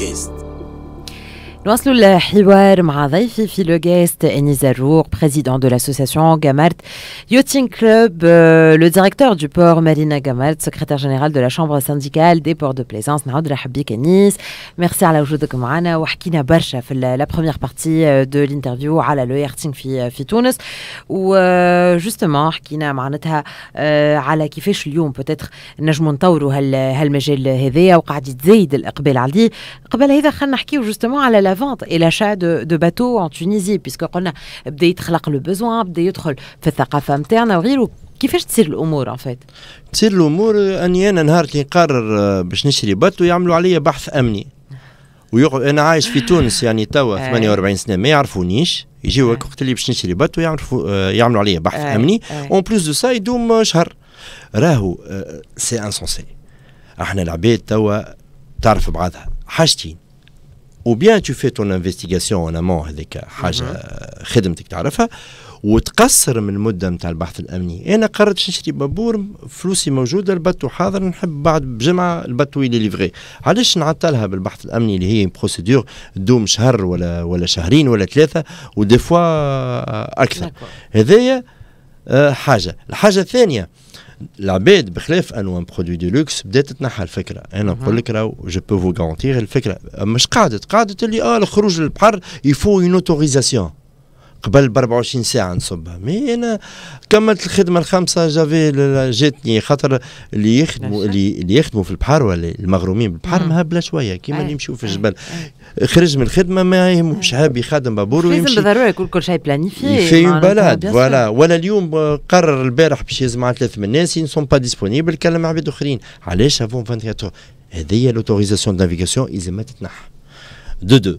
guest. Nous allons le guest président de l'association Gamart Yachting Club, euh, le directeur du port Marina Gamart, secrétaire général de la chambre syndicale des ports de plaisance Merci à la la vente et l'achat de, de, bateaux en Tunisie puisque قلنا بدا يتخلق لو بوزوان بدا يدخل في الثقافه نتاعنا وغيره كيفاش تصير الامور ان فيت تصير الامور اني انا نهار اللي نقرر آه، باش نشري بط ويعملوا عليا بحث امني ويقعد انا عايش في تونس يعني توا 48 آه. سنه ما يعرفونيش يجيو آه. وقت اللي باش نشري بط ويعرفوا يعملوا عليا بحث امني اون بلوس دو سا يدوم شهر راهو سي انسونسي احنا العباد توا تعرف بعضها حاجتين ou bien tu fais ton investigation en amont هذيك حاجه mhm. خدمتك تعرفها وتقصر من المده نتاع البحث الامني انا قررت نشري بابور فلوسي موجوده البتو حاضر نحب بعد بجمعه البتو يلي ليفغي علاش نعطلها بالبحث الامني اللي هي بروسيدور تدوم شهر ولا ولا شهرين ولا ثلاثه ودي فوا آه، اكثر هذايا آه، حاجه الحاجه الثانيه العباد بخلاف ان برودوي دي لوكس بدات تنحى الفكره انا نقول لك راهو جو بو فو غارونتيغ الفكره مش قاعده قاعده اللي اه الخروج للبحر يفو اون اوتوريزاسيون قبل ب 24 ساعه نصبها مي انا كملت الخدمه الخامسه جافي جاتني خاطر اللي يخدموا اللي يخدموا في البحر ولا المغرومين بالبحر مهبله شويه كيما اللي يمشوا في الجبل خرج من الخدمه ما يهمش حاب يخدم بابور ويمشي لازم بالضروره يكون كل شيء بلانيفي في اون بلاد فوالا ولا اليوم قرر البارح باش يجمع ثلاث من الناس ينسون با ديسبونيبل كلم عباد اخرين علاش افون 24 هذه لوتوريزاسيون دافيغاسيون يلزمها تتنحى دو دو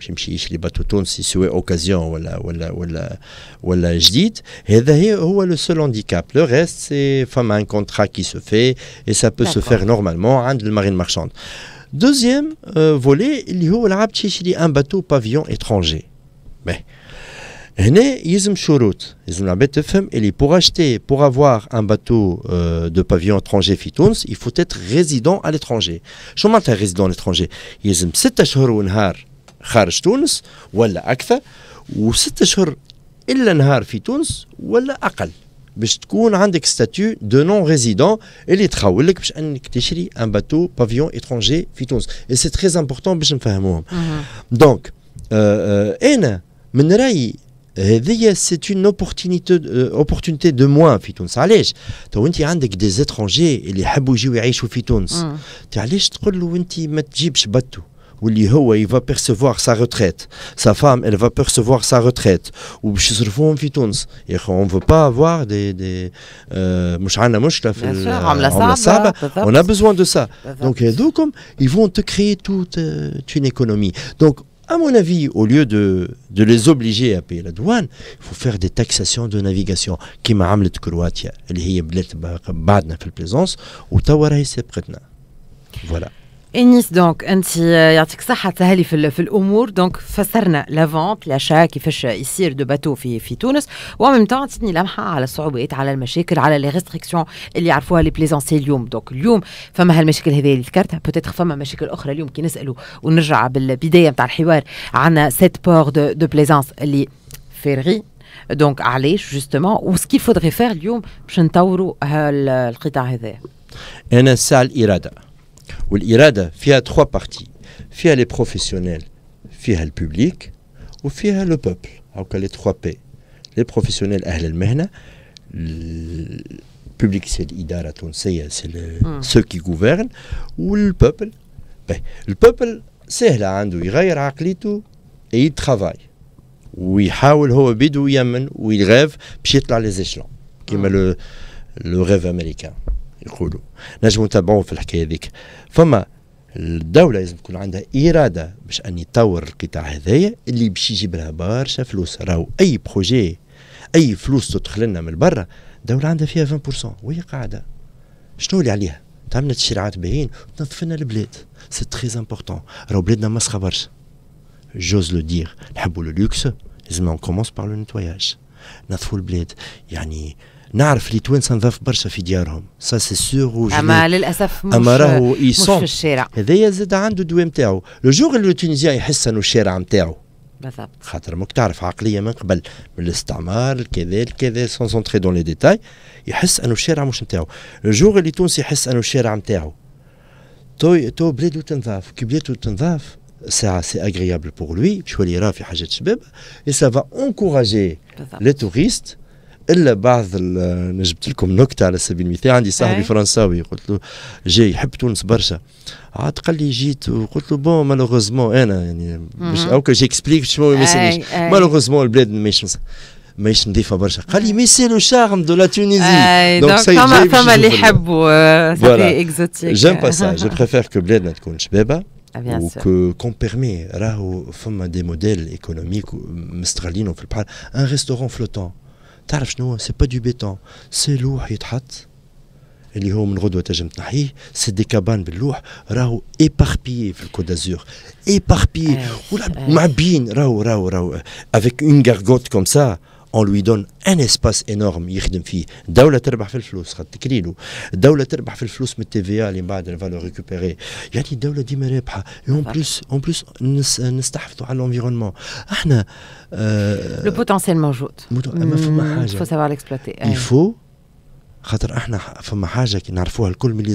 Chim chichi, celui-bateau-tous si c'est occasion ou la ou la ou la ou la j'dit. Et derrière, où le seul handicap? Le reste, c'est, un contrat qui se fait et ça peut se faire normalement entre le marine marchande. Deuxième euh, volet, il y a un bateau pavillon étranger. Mais, hé, ils ont chourot. Ils pour acheter, pour avoir un bateau euh, de pavillon étranger, il faut être résident à l'étranger. Comment être résident à l'étranger? il y Ils ont cette chouroune har. خارج تونس ولا أكثر وست اشهر إلا نهار في تونس ولا أقل باش تكون عندك ستاتيو دو نون ريزيدون اللي تخول لك باش انك تشري ان باتو بافيون اترونجي في تونس اي سي تري امبورطون باش نفهموهم دونك mhm. euh, euh, انا من رايي هذيا سي اون اوبورتونيتي اوبورتونيتي دو موان في تونس علاش تو انت عندك دي زيترونجي اللي يحبوا يجيو يعيشوا في تونس علاش تقول له انت ما تجيبش باتو Il il va percevoir sa retraite. Sa femme, elle va percevoir sa retraite ou ne veut veut pas Et on veut pas on a besoin de ça donc ils vont te créer toute une économie donc à mon avis, au lieu de, les obliger à payer la douane, il faut faire des taxations de navigation. Qui m'a amené de Croatie, elle est fait ou Voilà. انيس دونك انت يعطيك الصحه تهلي في, في الامور دونك فسرنا لافونت لاشا كيفاش يصير دو باتو في في تونس وميم تون عطيتني لمحه على الصعوبات على المشاكل على لي ريستريكسيون اللي يعرفوها لي بليزونسي اليوم دونك اليوم فما هالمشاكل هذه اللي ذكرتها بوتيتر فما مشاكل اخرى اليوم كي نسالوا ونرجع بالبدايه نتاع الحوار عندنا سيت بور دو, دو بليزونس اللي فيرغي دونك علاش جوستومون وسكي فودري فير اليوم باش نطوروا هالقطاع هذا انا الساع الاراده والإرادة فيها تخوا بارتي فيها لي بروفيسيونيل فيها الببليك وفيها لو بوبل هاكا لي تخوا بي لي بروفيسيونيل أهل المهنة الببليك سي الإدارة التونسية سي سو كي غوفيرن والبوبل البوبل سهلة عنده يغير عقليته اي ترافاي ويحاول هو بيدو يمن ويغاف باش يطلع لي زيشلون كيما لو لو غيف امريكان يقولوا نجموا نتبعوه في الحكايه ذيك فما الدولة لازم تكون عندها إرادة باش أن يطور القطاع هذايا اللي باش يجيب لها برشا فلوس راهو أي بروجي أي فلوس تدخل لنا من برا دولة عندها فيها 20% وهي قاعدة شنو اللي عليها؟ تعملنا تشريعات باهيين تنظف لنا البلاد سي تري امبورتون راهو بلادنا مسخه برشا جوز لو دير نحبوا لو لوكس لازم نكومونس بار لو نتواياج نظفوا البلاد يعني نعرف اللي توانسه نظاف برشا في ديارهم سا سي سيغ اما للاسف مش اما راهو مش في الشارع هذايا زاد عنده دواء نتاعو لو جور اللي التونيزيان يحس انه الشارع نتاعو بالضبط خاطر ماك تعرف عقليه من قبل من الاستعمار كذا كذا سون سونتري دون لي ديتاي يحس انه الشارع مش نتاعو لو جور اللي تونسي يحس انه الشارع نتاعو تو تو بلادو تنظاف كي بلادو تنظاف C'est assez agréable pour lui, et ça va encourager les touristes. الا بعض جبت لكم نكته على سبيل المثال عندي صاحبي فرنساوي قلت له جاي يحب عاد قال لي جيت وقلت له ou qu'on permet, là, des modèles économiques, un restaurant flottant. تعرف شنو سي با دو بيتون سي لوح يتحط اللي هو من غدوه تنجم تنحيه سي دي كابان باللوح راهو ايباربيي في on lui donne un espace énorme يخدم فيه دولة تربح في الفلوس خاطر له الدولة تربح في الفلوس من التي في اللي بعد الفالور ريكوبيري يعني الدولة ديما رابحة اون بلوس il faut savoir l'exploiter il faut خاطر احنا فما حاجه نعرفوها الكل من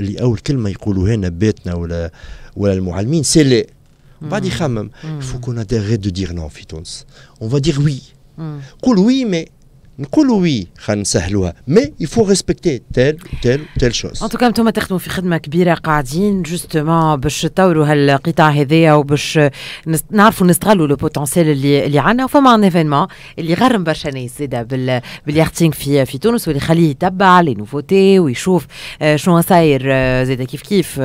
اللي ولا ولا المعلمين سي 嗯，过路，我 نقولوا وي خلينا نسهلوها مي يفو ريسبكتي تال تال تال شوز ان توكا انتم تخدموا في خدمه كبيره قاعدين جوستومون باش تطوروا هالقطاع هذايا وباش نعرفوا نستغلوا لو بوتونسيال اللي اللي عندنا وفما ان ايفينمون اللي غرم برشا ناس زاده بال باليختينغ في في تونس واللي يخليه يتبع لي نوفوتي ويشوف شنو صاير زاده كيف كيف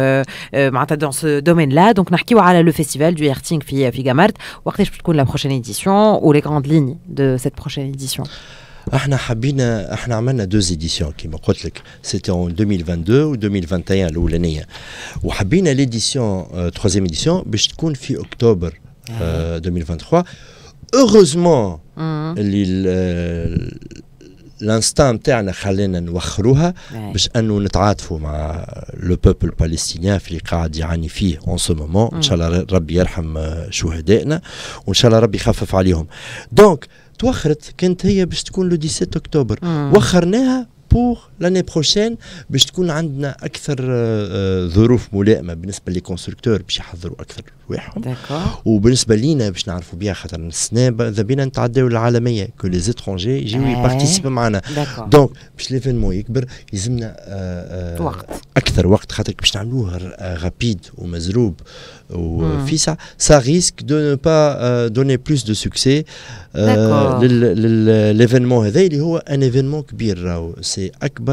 معناتها دون سو دومين لا دونك نحكيو على لو فيستيفال دو يختينغ في في جامارت وقتاش بتكون لا بروشين اديسيون ولي غراند ليني دو سيت بروشين اديسيون احنا حبينا احنا عملنا دوز ايديسيون كيما قلت لك سيتي اون 2022 و 2021 الاولانيه وحبينا ليديسيون تخوازيام ايديسيون باش تكون في اكتوبر 2023 اوغوزمون اللي الانستان نتاعنا خلينا نوخروها باش انه نتعاطفوا مع لو بوبل الفلسطينيان في اللي قاعد يعاني فيه اون سو مومون ان شاء الله ربي يرحم آه، شهدائنا وان شاء الله ربي يخفف عليهم دونك توخرت كانت هي باش تكون لو 17 اكتوبر وخرناها بور لاني بروشين باش تكون عندنا اكثر آه، آه، ظروف ملائمه بالنسبه لي كونستركتور باش يحضروا اكثر رواحهم وبالنسبه لينا باش نعرفوا بها خاطر السناب اذا بينا نتعداو العالميه كو لي زيترونجي يجيو يبارتيسيبي إيه. معنا دونك باش ليفينمون يكبر يلزمنا آه، وقت اكثر وقت خاطر باش نعملوه رابيد ومزروب وفيسع سا ريسك دو نو با دوني بلوس دو سوكسي ليفينمون هذا اللي هو ان ايفينمون كبير راهو سي اكبر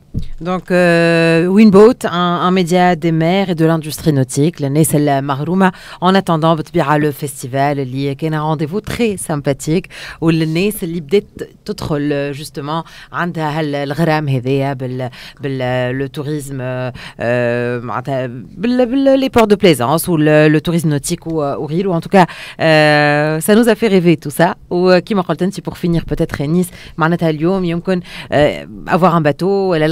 Donc, euh, Winboat, un, média des mers et de l'industrie nautique, l'année c'est la En attendant, le festival, il y a un rendez-vous très sympathique où l'année c'est l'idée de justement, le tourisme, euh, euh, les ports de plaisance ou le, tourisme nautique ou, ou ou en tout cas, ça nous a fait rêver tout ça. qui si pour finir peut-être Nice, معناتها on avoir un bateau,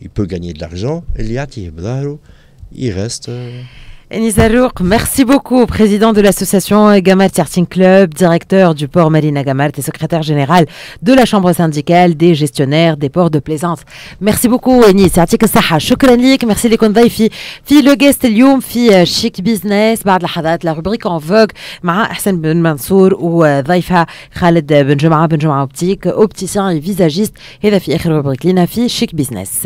il peut gagner de l'argent, il reste euh, Enis Arouk, merci beaucoup, président de l'association Gamal Tiarting Club, directeur du port Marina Gamal et secrétaire général de la chambre syndicale des gestionnaires des ports de plaisance. Merci beaucoup, Enis. Artik Saha, chokran merci les convives. Fi, fi le guest lium, euh, chic business, bar la hadat, la rubrique en vogue, ma Hassan Ben Mansour ou vaifa euh, Khaled Benjamin Benjamin Optique, opticien et visagiste, et la fi, rubrique lina, chic business.